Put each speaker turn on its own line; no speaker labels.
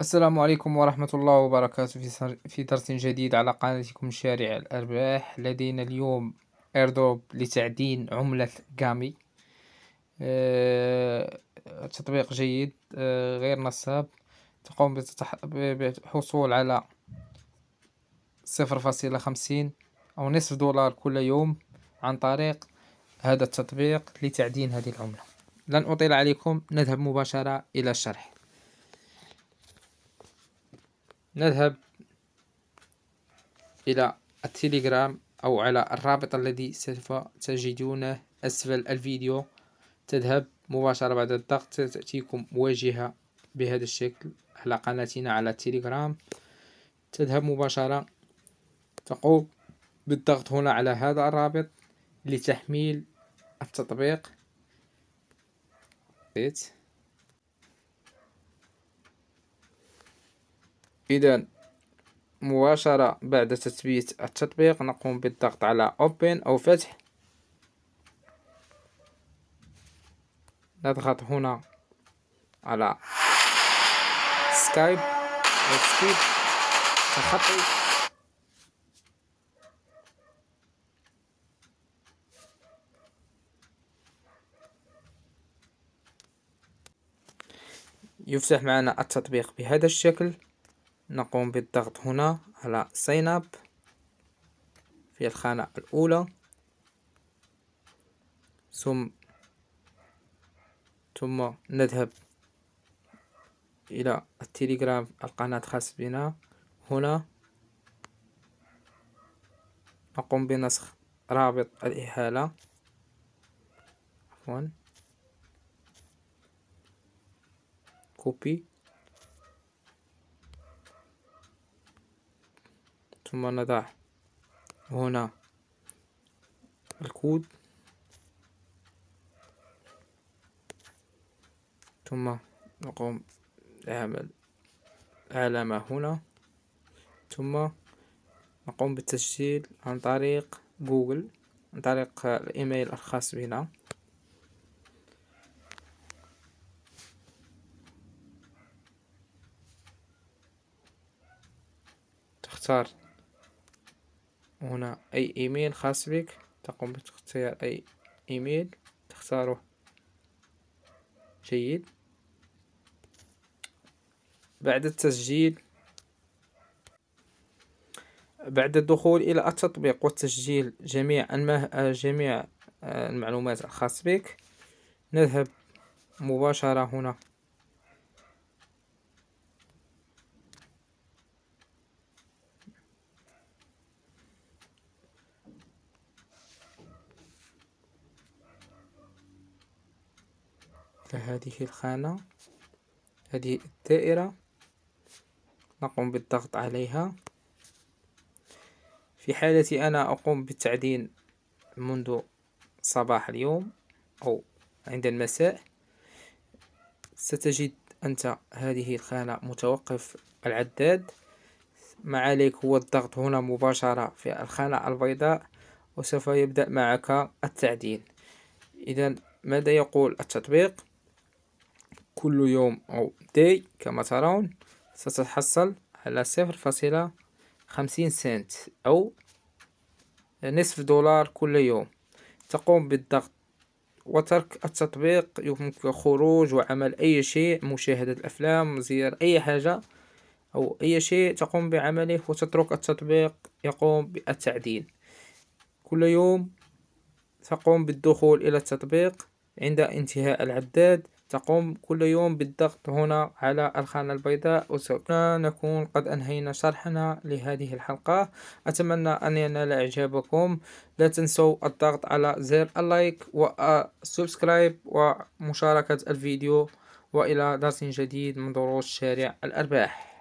السلام عليكم ورحمة الله وبركاته في, في درس جديد على قناتكم شارع الأرباح لدينا اليوم ايردروب لتعدين عملة جامي أه تطبيق جيد أه غير نصاب تقوم بالحصول على صفر فاصلة خمسين أو نصف دولار كل يوم عن طريق هذا التطبيق لتعدين هذه العملة لن أطيل عليكم نذهب مباشرة إلى الشرح نذهب إلى التليجرام أو على الرابط الذي سوف تجدونه أسفل الفيديو تذهب مباشرة بعد الضغط تأتيكم واجهة بهذا الشكل على قناتنا على التليجرام تذهب مباشرة تقوم بالضغط هنا على هذا الرابط لتحميل التطبيق إذا مباشرة بعد تثبيت التطبيق نقوم بالضغط على Open أو فتح نضغط هنا على سكايب وسكيب تخطي يفتح معنا التطبيق بهذا الشكل نقوم بالضغط هنا على sign up في الخانة الأولى ثم ثم نذهب إلى التليجرام القناة الخاصة بنا هنا نقوم بنسخ رابط الإهالة عفوا كوبي ثم نضع هنا الكود ثم نقوم بعمل علامة هنا ثم نقوم بالتسجيل عن طريق جوجل عن طريق الإيميل الخاص بنا تختار هنا أي إيميل خاص بك تقوم باختيار أي إيميل تختاره جيد بعد التسجيل بعد الدخول إلى التطبيق وتسجيل جميع جميع المعلومات الخاص بك نذهب مباشرة هنا فهذه الخانة هذه الدائرة نقوم بالضغط عليها في حالتي أنا أقوم بالتعدين منذ صباح اليوم أو عند المساء ستجد أنت هذه الخانة متوقف العداد ما عليك هو الضغط هنا مباشرة في الخانة البيضاء وسوف يبدأ معك التعديل إذا ماذا يقول التطبيق كل يوم أو داي كما ترون ستحصل على صفر فاصلة خمسين سنت أو نصف دولار كل يوم تقوم بالضغط وترك التطبيق يمكنك الخروج وعمل أي شيء مشاهدة الأفلام زيارة أي حاجة أو أي شيء تقوم بعمله وتترك التطبيق يقوم بالتعديل كل يوم تقوم بالدخول إلى التطبيق عند انتهاء العداد تقوم كل يوم بالضغط هنا على الخانة البيضاء وسوف نكون قد أنهينا شرحنا لهذه الحلقة أتمنى أن ينال إعجابكم لا تنسوا الضغط على زر اللايك والسبسكرايب ومشاركة الفيديو وإلى درس جديد من دروس شارع الأرباح